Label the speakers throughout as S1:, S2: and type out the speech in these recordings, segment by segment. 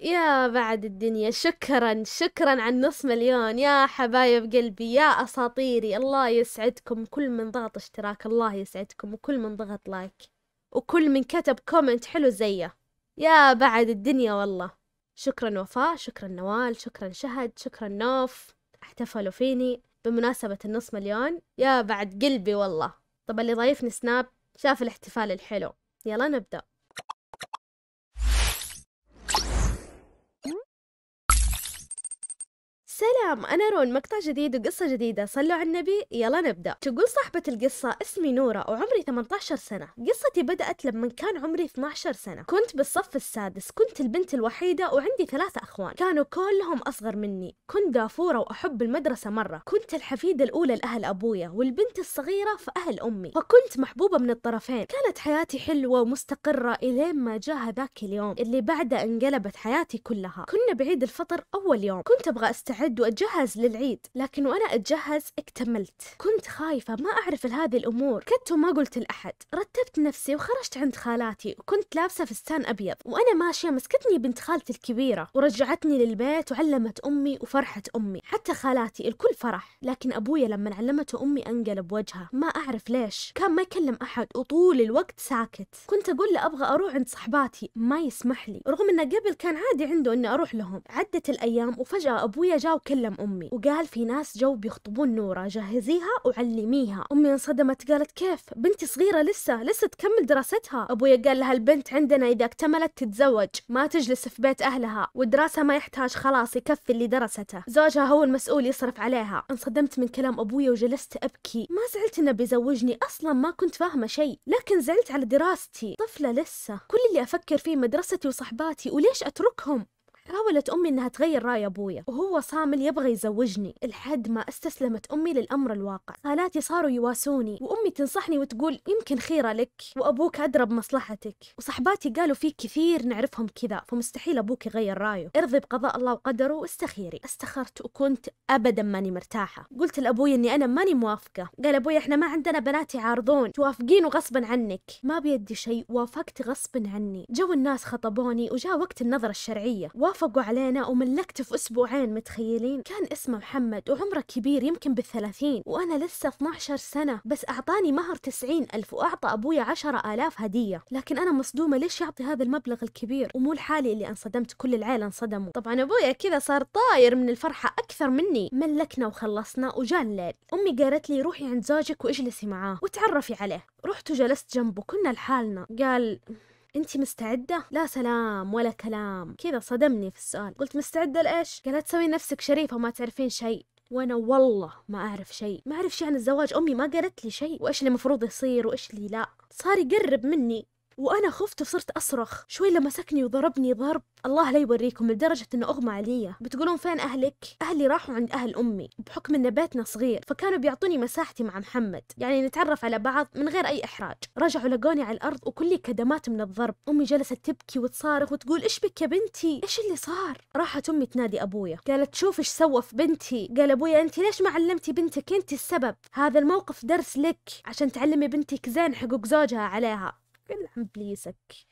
S1: يا بعد الدنيا شكرا شكرا على النص مليون يا حبايب قلبي يا أساطيري الله يسعدكم كل من ضغط اشتراك الله يسعدكم وكل من ضغط لايك وكل من كتب كومنت حلو زيه يا بعد الدنيا والله شكرا وفاء شكرا نوال شكرا شهد شكرا نوف احتفلوا فيني بمناسبة النص مليون يا بعد قلبي والله طب اللي ضايفني سناب شاف الاحتفال الحلو يلا نبدأ السلام أنا رون مقطع جديد وقصة جديدة صلوا على النبي يلا نبدأ تقول صاحبة القصة اسمي نورة وعمري 18 سنة قصتي بدأت لما كان عمري 12 سنة كنت بالصف السادس كنت البنت الوحيدة وعندي ثلاثة أخوان كانوا كلهم أصغر مني كنت دافورة وأحب المدرسة مرة كنت الحفيدة الأولى لأهل أبويا والبنت الصغيرة فأهل أمي فكنت محبوبة من الطرفين كانت حياتي حلوة ومستقرة إلين ما جاء هذاك اليوم اللي بعده انقلبت حياتي كلها كنا بعيد الفطر أول يوم كنت أبغى أستعد أتجهز للعيد لكن وأنا أتجهز اكتملت كنت خايفة ما أعرف لهذه الأمور كدت وما قلت لأحد رتبت نفسي وخرجت عند خالاتي وكنت لابسة فستان أبيض وأنا ماشية مسكتني بنت خالتي الكبيرة ورجعتني للبيت وعلمت أمي وفرحت أمي حتى خالاتي الكل فرح لكن أبويا لما علمته أمي أنقلب وجهه ما أعرف ليش كان ما يكلم أحد وطول الوقت ساكت كنت أقول له أبغى أروح عند صحباتي ما يسمح لي رغم أنه قبل كان عادي عنده أني أروح لهم عدت الأيام وفجأة أبويا جاء وكلم كلم أمي وقال في ناس جو بيخطبون نورة جهزيها وعلميها أمي انصدمت قالت كيف بنتي صغيرة لسه لسه تكمل دراستها أبويا قال لها البنت عندنا إذا اكتملت تتزوج ما تجلس في بيت أهلها ودراسة ما يحتاج خلاص يكفي اللي درسته زوجها هو المسؤول يصرف عليها انصدمت من كلام أبويا وجلست أبكي ما زعلت إنه بيزوجني أصلا ما كنت فاهمة شيء لكن زعلت على دراستي طفلة لسه كل اللي أفكر فيه مدرستي وصحباتي وليش أتركهم حاولت أمي أنها تغير رأي أبويا وهو صامل يبغى يزوجني لحد ما استسلمت أمي للأمر الواقع خالاتي صاروا يواسوني وأمي تنصحني وتقول يمكن خيرة لك وأبوك أدرى بمصلحتك وصحباتي قالوا في كثير نعرفهم كذا فمستحيل أبوك يغير رأيه ارضي بقضاء الله وقدره واستخيري استخرت وكنت أبدا ماني مرتاحة قلت لأبوي أني أنا ماني موافقة قال أبوي إحنا ما عندنا بنات يعارضون توافقين وغصبا عنك ما بيدي شيء وافقت غصبا عني جو الناس خطبوني وجاء وقت النظرة الشرعية وافقوا علينا وملكته في أسبوعين متخيلين كان اسمه محمد وعمره كبير يمكن بالثلاثين وأنا لسه 12 سنة بس أعطاني مهر تسعين ألف وأعطى أبويا عشرة آلاف هدية لكن أنا مصدومة ليش يعطي هذا المبلغ الكبير ومو لحالي اللي انصدمت كل العيلة انصدموا طبعا أبويا كذا صار طاير من الفرحة أكثر مني ملكنا وخلصنا وجاء الليل أمي قالت لي روحي عند زوجك واجلسي معاه وتعرفي عليه رحت وجلست جنبه كنا لحالنا قال انت مستعده لا سلام ولا كلام كذا صدمني في السؤال قلت مستعده لايش قالت تسوي نفسك شريفه وما تعرفين شيء وانا والله ما اعرف شيء ما اعرف شيء عن الزواج امي ما قالت لي شيء وايش اللي المفروض يصير وايش اللي لا صار يقرب مني وأنا خفت وصرت أصرخ شوي لما سكني وضربني ضرب الله لا يوريكم لدرجة أنه أغمى علي بتقولون فين أهلك؟ أهلي راحوا عند أهل أمي بحكم أن بيتنا صغير فكانوا بيعطوني مساحتي مع محمد يعني نتعرف على بعض من غير أي إحراج رجعوا لقوني على الأرض وكلي كدمات من الضرب أمي جلست تبكي وتصارخ وتقول إيش بك يا بنتي؟ إيش اللي صار؟ راحت أمي تنادي أبويا قالت شوف إيش سوى في بنتي قال أبويا أنت ليش ما علمتي بنتك أنت السبب هذا الموقف درس لك عشان تعلمي بنتك زين حقوق زوجها عليها قال بليسك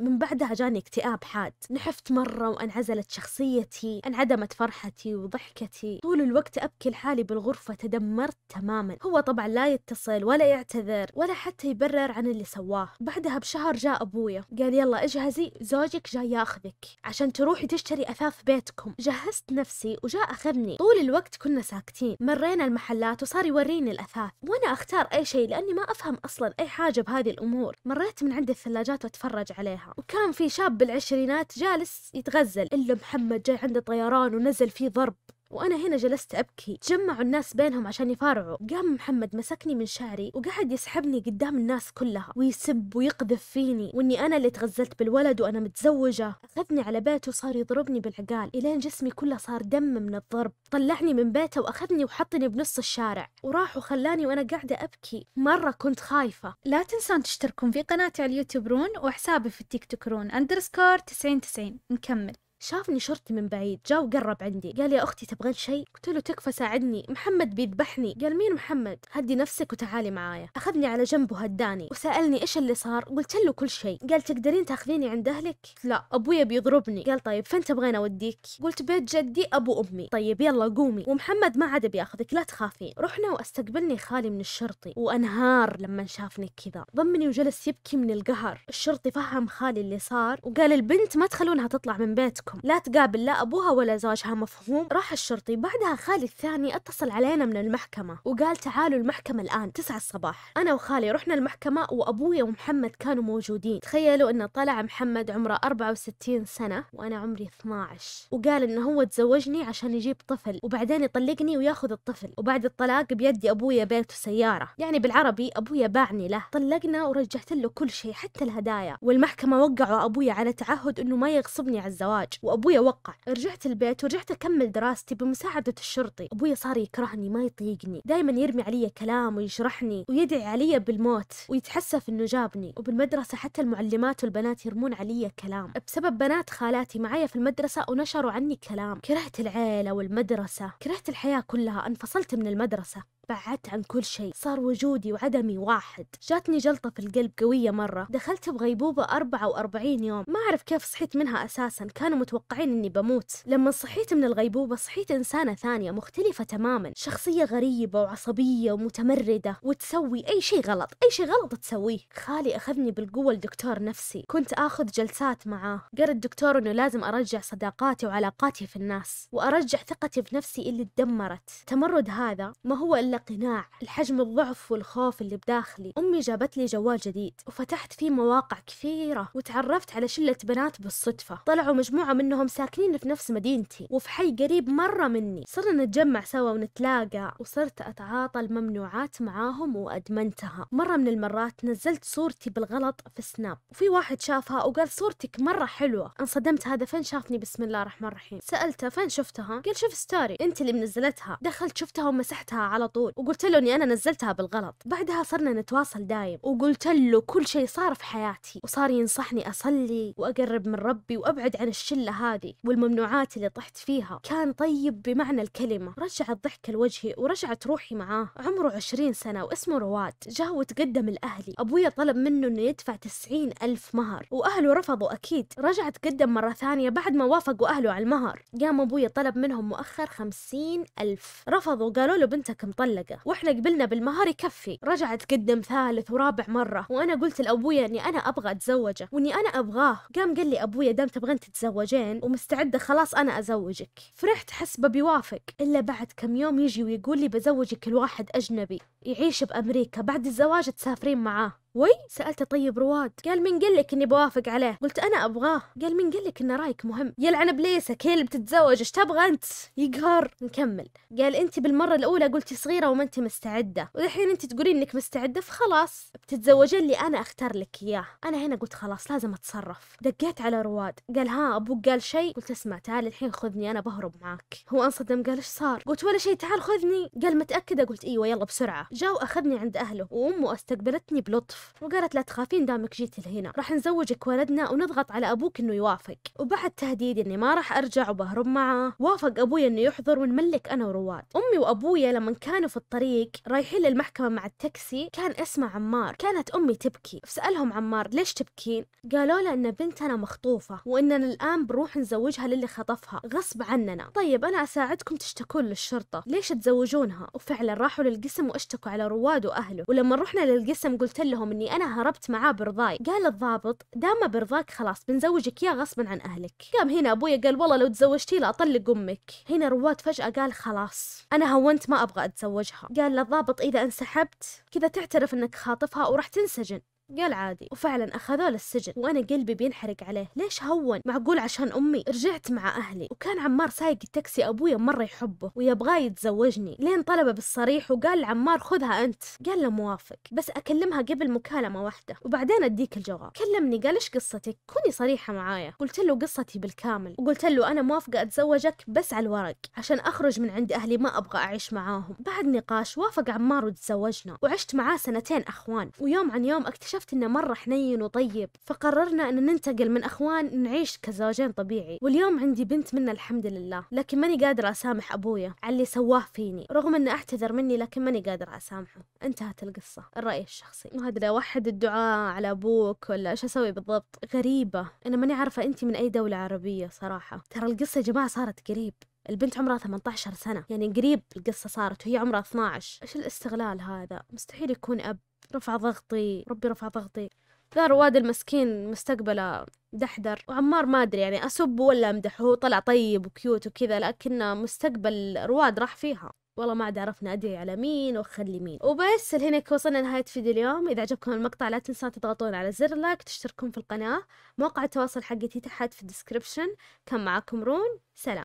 S1: من بعدها جاني اكتئاب حاد نحفت مرة وانعزلت شخصيتي انعدمت فرحتي وضحكتي طول الوقت أبكي لحالي بالغرفة تدمرت تماما هو طبعا لا يتصل ولا يعتذر ولا حتى يبرر عن اللي سواه بعدها بشهر جاء أبويا قال يلا اجهزي زوجك جاي ياخذك عشان تروحي تشتري أثاث بيتكم جهزت نفسي وجاء أخذني طول الوقت كنا ساكتين مرينا المحلات وصار يوريني الأثاث وأنا أختار أي شيء لأني ما أفهم أصلا أي حاجة بهذه الأمور مريت من عند الثلاجات وأتفرج عليها عليها وكان في شاب بالعشرينات جالس يتغزل إلا محمد جاي عنده طيران ونزل فيه ضرب وأنا هنا جلست أبكي تجمعوا الناس بينهم عشان يفارعوا قام محمد مسكني من شعري وقعد يسحبني قدام الناس كلها ويسب ويقذف فيني وإني أنا اللي تغزلت بالولد وأنا متزوجة أخذني على بيته وصار يضربني بالعقال إلين جسمي كله صار دم من الضرب طلعني من بيته وأخذني وحطني بنص الشارع وراح وخلاني وأنا قاعدة أبكي مرة كنت خايفة لا تنسون تشتركون في قناتي على اليوتيوب رون وحسابي في التيك توك رون أندرسكور 9090 نكمل شافني شرطي من بعيد جاء وقرب عندي قال يا أختي تبغين شيء قلت له تكفى ساعدني محمد بيذبحني قال مين محمد هدي نفسك وتعالي معايا أخذني على جنب وهداني وسألني إيش اللي صار قلت له كل شيء قال تقدرين تاخذيني عند أهلك لا أبويا بيضربني قال طيب فين تبغين أوديك قلت بيت جدي أبو أمي طيب يلا قومي ومحمد ما عاد بياخذك لا تخافين رحنا واستقبلني خالي من الشرطي وأنهار لما شافني كذا ضمني وجلس يبكي من القهر الشرطي فهم خالي اللي صار وقال البنت ما تخلونها تطلع من بيتكم بينكم لا تقابل لا أبوها ولا زوجها مفهوم راح الشرطي بعدها خالي الثاني اتصل علينا من المحكمة وقال تعالوا المحكمة الآن 9 الصباح أنا وخالي رحنا المحكمة وابويا ومحمد كانوا موجودين تخيلوا أنه طلع محمد عمره 64 سنة وأنا عمري 12 وقال أنه هو تزوجني عشان يجيب طفل وبعدين يطلقني وياخذ الطفل وبعد الطلاق بيدي أبويا بيت وسيارة يعني بالعربي أبويا باعني له طلقنا ورجعت له كل شيء حتى الهدايا والمحكمة وقعوا أبويا على تعهد أنه ما يغصبني على الزواج وابويا وقع رجعت البيت ورجعت اكمل دراستي بمساعده الشرطي ابويا صار يكرهني ما يطيقني دائما يرمي علي كلام ويشرحني ويدعي علي بالموت ويتحسف انه جابني وبالمدرسه حتى المعلمات والبنات يرمون علي كلام بسبب بنات خالاتي معايا في المدرسه ونشروا عني كلام كرهت العيله والمدرسه كرهت الحياه كلها انفصلت من المدرسه بعدت عن كل شيء صار وجودي وعدمي واحد جاتني جلطة في القلب قوية مرة دخلت بغيبوبة 44 يوم ما أعرف كيف صحيت منها أساسا كانوا متوقعين أني بموت لما صحيت من الغيبوبة صحيت إنسانة ثانية مختلفة تماما شخصية غريبة وعصبية ومتمردة وتسوي أي شيء غلط أي شيء غلط تسويه خالي أخذني بالقوة لدكتور نفسي كنت آخذ جلسات معاه قال الدكتور أنه لازم أرجع صداقاتي وعلاقاتي في الناس وأرجع ثقتي في نفسي اللي تدمرت التمرد هذا ما هو إلا قناع لحجم الضعف والخوف اللي بداخلي أمي جابت لي جوال جديد وفتحت فيه مواقع كثيرة وتعرفت على شلة بنات بالصدفة طلعوا مجموعة منهم ساكنين في نفس مدينتي وفي حي قريب مرة مني صرنا نتجمع سوا ونتلاقى وصرت أتعاطى الممنوعات معاهم وأدمنتها مرة من المرات نزلت صورتي بالغلط في سناب وفي واحد شافها وقال صورتك مرة حلوة انصدمت هذا فين شافني بسم الله الرحمن الرحيم سألته فين شفتها قال شوف ستوري انت اللي منزلتها دخلت شفتها ومسحتها على طول طول وقلت له اني انا نزلتها بالغلط بعدها صرنا نتواصل دايم وقلت له كل شيء صار في حياتي وصار ينصحني اصلي واقرب من ربي وابعد عن الشله هذه والممنوعات اللي طحت فيها كان طيب بمعنى الكلمه رجع الضحك لوجهي ورجعت روحي معاه عمره عشرين سنه واسمه رواد جاء وتقدم الاهلي ابويا طلب منه انه يدفع تسعين الف مهر واهله رفضوا اكيد رجع تقدم مره ثانيه بعد ما وافقوا اهله على المهر قام ابويا طلب منهم مؤخر خمسين الف رفضوا قالوا له بنتك مطلع معلقة واحنا قبلنا بالمهار يكفي رجعت قدم ثالث ورابع مرة وانا قلت لابويا اني انا ابغى اتزوجه واني انا ابغاه قام قال لي ابويا دام تبغين تتزوجين ومستعدة خلاص انا ازوجك فرحت حسبه بيوافق الا بعد كم يوم يجي ويقول لي بزوجك الواحد اجنبي يعيش بأمريكا بعد الزواج تسافرين معاه وي سألته طيب رواد قال من قال لك اني بوافق عليه قلت انا ابغاه قال من قال لك ان رايك مهم يلعن ابليسك كيل بتتزوج ايش تبغى انت يقهر نكمل قال انت بالمره الاولى قلتي صغيره وما انت مستعده والحين انت تقولين انك مستعده فخلاص بتتزوجين اللي انا اختار لك اياه انا هنا قلت خلاص لازم اتصرف دقيت على رواد قال ها ابوك قال شيء قلت اسمع تعال الحين خذني انا بهرب معك هو انصدم قال ايش صار قلت ولا شيء تعال خذني قال متاكده قلت ايوه يلا بسرعه جاء وأخذني عند أهله وأمه استقبلتني بلطف وقالت لا تخافين دامك جيت لهنا راح نزوجك ولدنا ونضغط على أبوك إنه يوافق وبعد تهديد إني ما راح أرجع وبهرب معه وافق أبوي إنه يحضر ونملك أنا ورواد أمي وأبويا لما كانوا في الطريق رايحين للمحكمة مع التاكسي كان اسمه عمار كانت أمي تبكي فسألهم عمار ليش تبكين قالوا له إن بنتنا مخطوفة وإننا الآن بنروح نزوجها للي خطفها غصب عننا طيب أنا أساعدكم تشتكون للشرطة ليش تزوجونها وفعلا راحوا للقسم واشتكوا يضحكوا على رواد واهله ولما رحنا للقسم قلت لهم اني انا هربت معاه برضاي قال الضابط دام برضاك خلاص بنزوجك يا غصبا عن اهلك قام هنا ابويا قال والله لو تزوجتي لا اطلق امك هنا رواد فجاه قال خلاص انا هونت ما ابغى اتزوجها قال للضابط اذا انسحبت كذا تعترف انك خاطفها وراح تنسجن قال عادي وفعلا أخذوه للسجن وأنا قلبي بينحرق عليه ليش هون معقول عشان أمي رجعت مع أهلي وكان عمار سايق التاكسي أبويا مرة يحبه ويبغاه يتزوجني لين طلبه بالصريح وقال لعمار خذها أنت قال له موافق بس أكلمها قبل مكالمة واحدة وبعدين أديك الجواب كلمني قال إيش قصتك كوني صريحة معايا قلت له قصتي بالكامل وقلت له أنا موافقة أتزوجك بس على الورق عشان أخرج من عند أهلي ما أبغى أعيش معاهم بعد نقاش وافق عمار وتزوجنا وعشت معاه سنتين أخوان ويوم عن يوم أكتشف اكتشفت انه مرة حنين وطيب فقررنا ان ننتقل من اخوان نعيش كزوجين طبيعي واليوم عندي بنت منه الحمد لله لكن ماني قادرة اسامح ابويا على اللي سواه فيني رغم انه اعتذر مني لكن ماني قادرة اسامحه انتهت القصة الرأي الشخصي ما ادري اوحد الدعاء على ابوك ولا ايش اسوي بالضبط غريبة انا ماني عارفة انت من اي دولة عربية صراحة ترى القصة يا جماعة صارت قريب البنت عمرها 18 سنة يعني قريب القصة صارت وهي عمرها 12 ايش الاستغلال هذا مستحيل يكون أب رفع ضغطي ربي رفع ضغطي ذا رواد المسكين مستقبله دحدر وعمار ما أدري يعني أسب ولا أمدح هو طلع طيب وكيوت وكذا لكن مستقبل رواد راح فيها والله ما عاد عرفنا أدري على مين وأخلي مين وبس لهنا وصلنا نهاية فيديو اليوم إذا عجبكم المقطع لا تنسون تضغطون على زر لايك تشتركون في القناة موقع التواصل حقتي تحت في الديسكربشن كان معاكم رون سلام